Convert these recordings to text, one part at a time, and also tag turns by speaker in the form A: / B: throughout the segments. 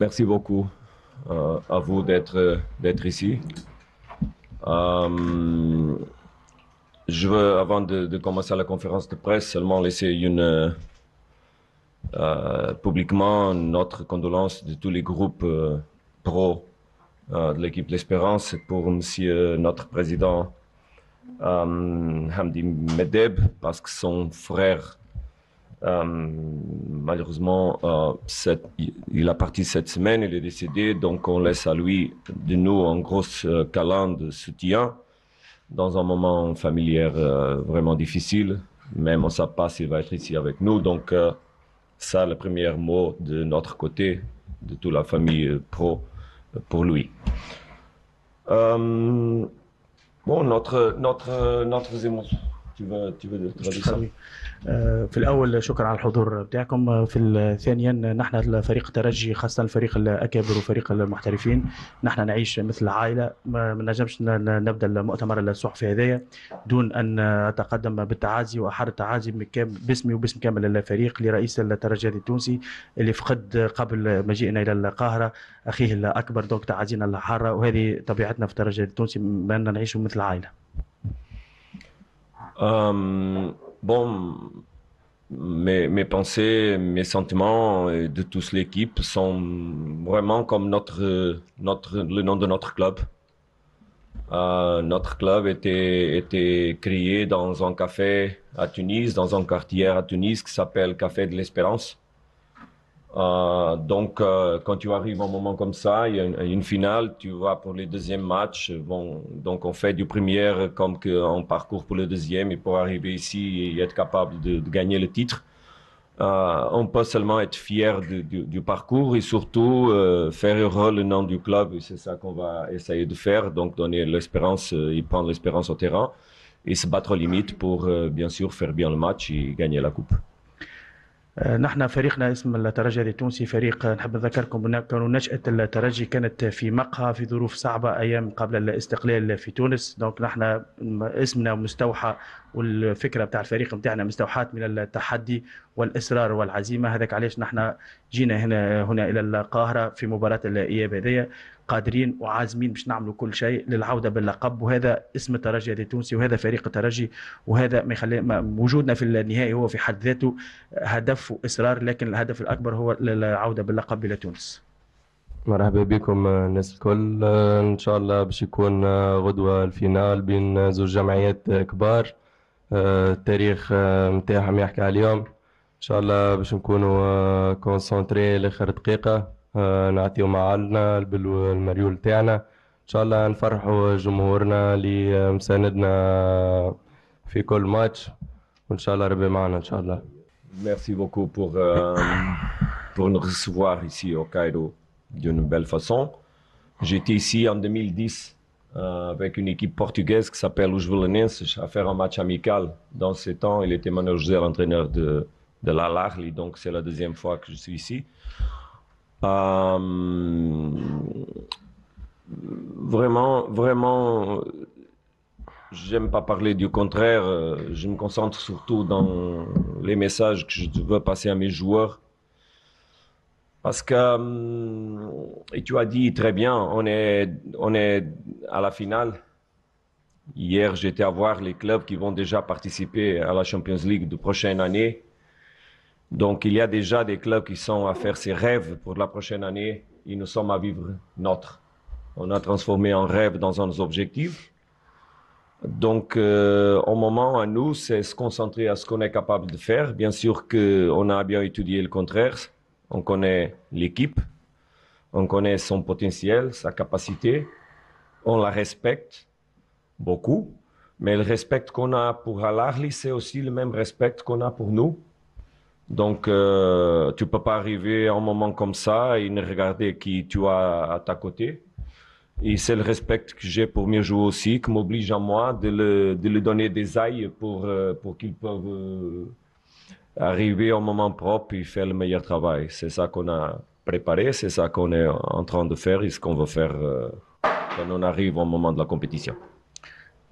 A: Merci beaucoup euh, à vous d'être, euh, d'être ici. Euh, je veux, avant de, commencer la conférence de presse, seulement laisser une, publiquement notre condolence de tous les groupes pro de l'équipe L'Espérance pour monsieur notre président Hamdi Medeb, parce que son frère euh, malheureusement, euh, il a parti cette semaine, il est décédé, donc on laisse à lui de nous un gros câlin euh, de soutien dans un moment familial vraiment difficile. Même on ne sait pas s'il va être ici avec nous, donc ça, le premier mot de notre côté, de toute la famille pro, pour lui. bon, notre, notre, notre émotion.
B: آه، في الاول شكرا على الحضور بتاعكم آه، في ثانيا آه، نحن فريق الترجي خاصه الفريق الاكابر وفريق المحترفين نحن نعيش مثل عائله ما نجمش نبدا المؤتمر الصحفي هذايا دون ان اتقدم بالتعازي واحر التعازي باسمي وباسم كامل الفريق لرئيس الترجي التونسي اللي فقد قبل مجيئنا الى القاهره اخيه الاكبر دونك تعازينا الحاره وهذه طبيعتنا في الترجي التونسي بان نعيش مثل عائله
A: Euh, bon, mes, mes, pensées, mes sentiments de toute l'équipe sont vraiment comme notre, notre, le nom de notre club. Euh, notre club était, était créé dans un café à Tunis, dans un quartier à Tunis qui s'appelle Café de l'Espérance. Euh, donc, euh, quand tu arrives à un moment comme ça, il y a une, finale, tu vas pour les deuxième matchs. donc, on fait du premier comme on parcourt pour le deuxième et pour arriver ici et être capable de, gagner le titre. Euh, on peut seulement être fier du, parcours et surtout faire heureux le nom du club. C'est ça qu'on va essayer de faire. Donc, donner l'espérance et prendre l'espérance au terrain et se battre aux limites pour, bien sûr, faire bien le match et gagner la coupe.
B: آه، نحن فريقنا اسم الترجي التونسي فريق آه، نحب نذكركم كانوا نشأة الترجي كانت في مقهى في ظروف صعبة أيام قبل الاستقلال في تونس دونك نحن اسمنا مستوحى والفكرة بتاع الفريق بتاعنا مستوحاة من التحدي والإصرار والعزيمة هذاك علاش نحن جينا هنا هنا إلى القاهرة في مباراة الإياب هذيا قادرين وعازمين باش نعملوا كل شيء للعوده باللقب وهذا اسم الترجي هذا التونسي وهذا فريق الترجي وهذا ما يخلي وجودنا في النهائي هو في حد ذاته هدف واصرار لكن الهدف الاكبر هو العوده باللقب الى تونس.
C: مرحبا بكم آه، الناس الكل آه، ان شاء الله باش يكون آه، غدوه الفينال بين زوج جمعيات كبار التاريخ نتاعهم يحكي عليهم ان شاء الله باش نكونوا كونسونتري لاخر دقيقه Merci beaucoup
A: pour, euh, pour nous recevoir ici au Cairo d'une belle façon. J'étais ici en 2010 euh, avec une équipe portugaise qui s'appelle Os Belenenses à faire un match amical. Dans ces temps, il était manager, entraîneur de, de l'Alarli, donc c'est la deuxième fois que je suis ici. Euh, vraiment, vraiment, J'aime pas parler du contraire. Euh, je me concentre surtout dans les messages que je veux passer à mes joueurs. Parce que, hum, et tu as dit très bien, on est, on est à la finale. Hier, j'étais à voir les clubs qui vont déjà participer à la Champions League de prochaine année. Donc, il y a déjà des clubs qui sont à faire ses rêves pour la prochaine année et nous sommes à vivre notre. On a transformé un rêve dans un objectif. Donc, euh, au moment à nous, c'est se concentrer à ce qu'on est capable de faire. Bien sûr qu'on a bien étudié le contraire. On connaît l'équipe, on connaît son potentiel, sa capacité. On la respecte beaucoup. Mais le respect qu'on a pour Al c'est aussi le même respect qu'on a pour nous donc, tu euh, tu peux pas arriver à un moment comme ça et ne regarder qui tu as à ta côté. Et c'est le respect que j'ai pour mes joueurs aussi, qui m'oblige à moi de le, de donner des ailes pour, euh, pour qu'ils peuvent euh, arriver au moment propre et faire le meilleur travail. C'est ça qu'on a préparé, c'est ça qu'on est en train de faire et ce qu'on veut faire quand on arrive au moment de la compétition.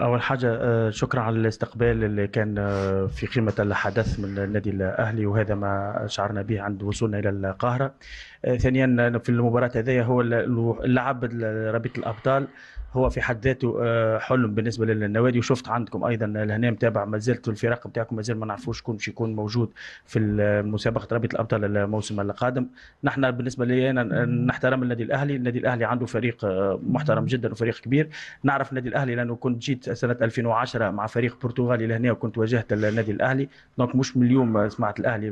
B: اول حاجه آه، شكرا على الاستقبال اللي كان آه، في قيمه الحدث من النادي الاهلي وهذا ما شعرنا به عند وصولنا الى القاهره آه، ثانيا في المباراه هذه هو اللعب رابطه الابطال هو في حد ذاته آه، حلم بالنسبه للنوادي وشفت عندكم ايضا لهنا متابع ما زلت الفرق بتاعكم ما زال ما نعرفوش شكون باش يكون موجود في مسابقه رابطه الابطال الموسم القادم نحن بالنسبه لي أنا آه، نحترم النادي الاهلي النادي الاهلي عنده فريق آه، محترم جدا وفريق كبير نعرف النادي الاهلي لانه كنت جيت سنه 2010 مع فريق برتغالي لهنا وكنت واجهت النادي الاهلي دونك مش من اليوم سمعت الاهلي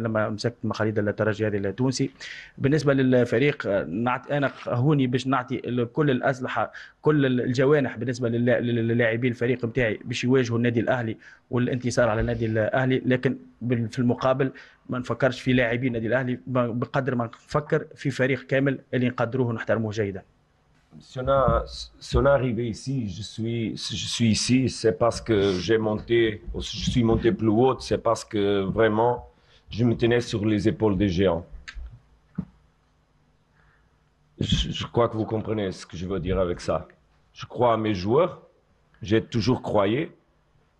B: لما مسكت مقاليد الترجي هذه التونسي بالنسبه للفريق نعت انا هوني باش نعطي كل الاسلحه كل الجوانح بالنسبه للاعبين الفريق بتاعي باش يواجهوا النادي الاهلي والانتصار على النادي الاهلي لكن في المقابل ما نفكرش في لاعبين النادي الاهلي بقدر ما نفكر في فريق كامل اللي نقدروه ونحترموه جيدا
A: Si on est arrivé ici, je suis, je suis ici, c'est parce que j'ai monté, je suis monté plus haut, c'est parce que vraiment, je me tenais sur les épaules des géants. je, crois que vous comprenez ce que je veux dire avec ça. Je crois à mes joueurs. J'ai toujours croyé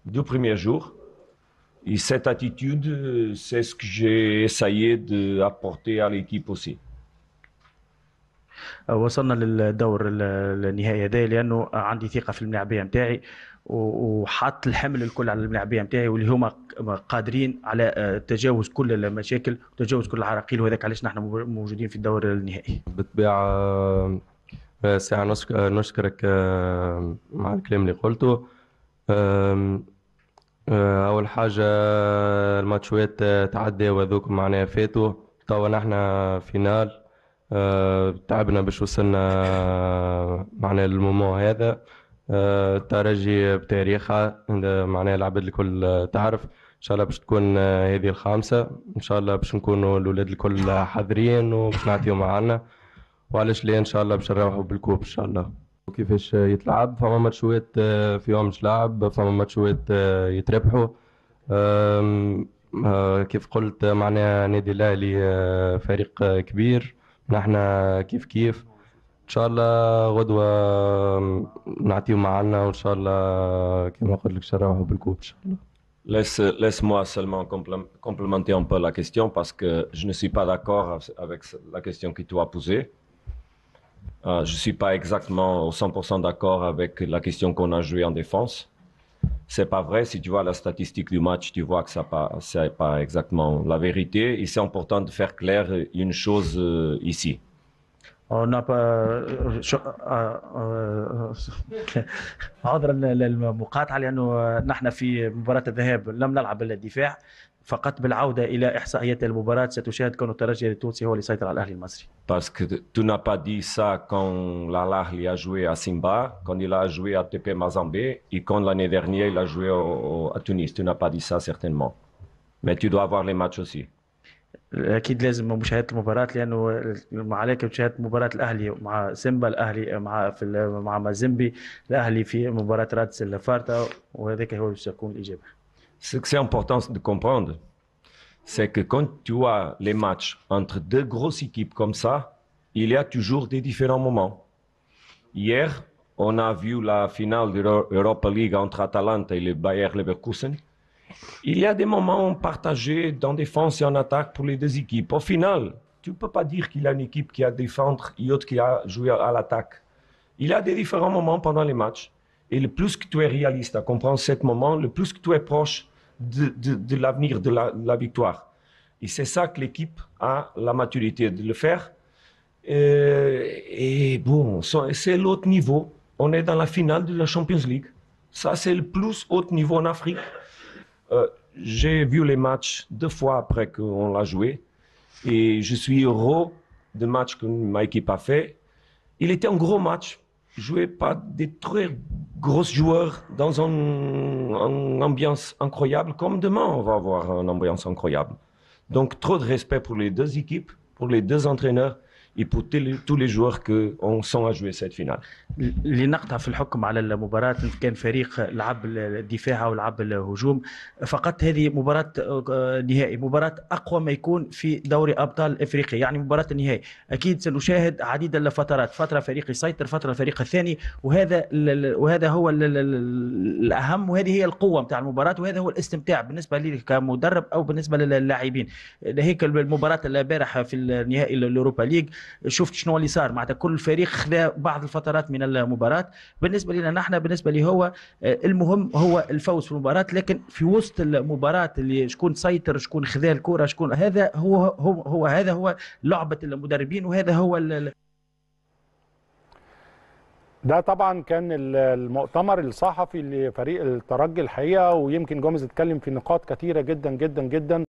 A: du premier jour. Et cette attitude, c'est ce que j'ai essayé d'apporter à l'équipe aussi.
B: وصلنا للدور النهائي عندي ثقه في نتاعي وحط الحمل الكل على الملاعبيه نتاعي واللي هما قادرين على آه، تجاوز كل المشاكل وتجاوز كل العراقيل وهذاك علاش نحن موجودين في الدور
C: النهائي. بالطبيعه آه، ساعة آه، نشكرك مع الكلام اللي قلته أول حاجة الماتشوات تعدى وذوك معناها فاتوا توا نحن فينال تعبنا باش وصلنا معناها للمومون هذا الترجي بتاريخها معناها العباد الكل تعرف ان شاء الله باش تكون آه، هذه الخامسه ان شاء الله باش نكونوا الاولاد الكل حاضرين وباش نعطيو معنا وعلاش لا ان شاء الله باش نروحوا بالكوب ان شاء الله وكيفاش يتلعب فما ماتشوات آه، يوم مش لاعب فما ماتشوات آه، يتربحوا كيف قلت معناها نادي الاهلي فريق كبير نحن كيف كيف شاء
A: Laisse, moi seulement complémenter un peu la question parce que je ne suis pas d'accord avec la question que tu as posée. Euh, je ne suis pas exactement au 100% d'accord avec la question qu'on a jouée en défense. C'est pas vrai. Si tu vois la statistique du match, tu vois que ça pas, pas exactement la vérité. Et c'est important de faire clair une chose euh, ici.
B: on n'a pas عذرا للمقاطعه لانه نحن في مباراه الذهاب لم نلعب الدفاع فقط بالعوده الى احصائيات المباراه ستشاهد كون الترجي التونسي هو اللي سيطر على الاهلي المصري.
A: Parce que tu n'as pas dit ça quand l'Ahly a joué à Simba, quand il a joué à TP Mazembe et quand l'année dernière il a joué au, au, à Tunis. Tu n'as pas dit ça certainement. Mais tu dois avoir les matchs aussi.
B: اكيد لازم مشاهده المباراه لانه عليك مشاهده مباراه الاهلي مع سيمبا الاهلي مع في مع مازيمبي الاهلي
A: في مباراه رادس الفارتا وهذاك هو سيكون الاجابه. Ce que c'est important de comprendre, c'est que quand tu as les matchs entre deux grosses équipes comme ça, il y a toujours des différents moments. Hier, on a vu la finale de l'Europa League entre Atalanta et le Bayer Leverkusen. Il y a des moments partagés dans défense et en attaque pour les deux équipes. Au final, tu ne peux pas dire qu'il y a une équipe qui a défendre et autre qui a joué à l'attaque. Il y a des différents moments pendant les matchs. Et le plus que tu es réaliste à hein, comprendre ce moment, le plus que tu es proche de, l'avenir de, la, victoire. Et c'est ça que l'équipe a la maturité de le faire. Euh, et bon, c'est l'autre niveau. On est dans la finale de la Champions League. Ça, c'est le plus haut niveau en Afrique. Euh, j'ai vu les matchs deux fois après qu'on l'a joué et je suis heureux des matchs que ma équipe a fait. Il était un gros match joué par des très gros joueurs dans une ambiance incroyable, comme demain on va avoir une ambiance incroyable. Donc trop de respect pour les deux équipes, pour les deux entraîneurs. et pour tous les joueurs que on sent à jouer cette finale. لنقطع في الحكم على
B: المباراة كان فريق لعب الدفاع ولعب الهجوم فقط هذه مباراة نهائي مباراة أقوى ما يكون في دوري أبطال إفريقيا يعني مباراة النهائي أكيد سنشاهد عديد الفترات فترة فريق يسيطر فترة الفريق الثاني وهذا وهذا هو الأهم وهذه هي القوة نتاع المباراة وهذا هو الاستمتاع بالنسبة لي كمدرب أو بالنسبة للاعبين هيك المباراة البارحة في النهائي الأوروبا ليج شفت شنو اللي صار معناتها كل فريق خذا بعض الفترات من المباراه بالنسبه لنا نحن بالنسبه لي هو آه، المهم هو الفوز في المباراه لكن في وسط المباراه اللي شكون سيطر شكون خذا الكره شكون هذا هو هو, هو هذا هو لعبه المدربين وهذا هو
C: ده طبعا كان المؤتمر الصحفي لفريق الترجي الحقيقه ويمكن جوميز اتكلم في نقاط كثيره جدا جدا جدا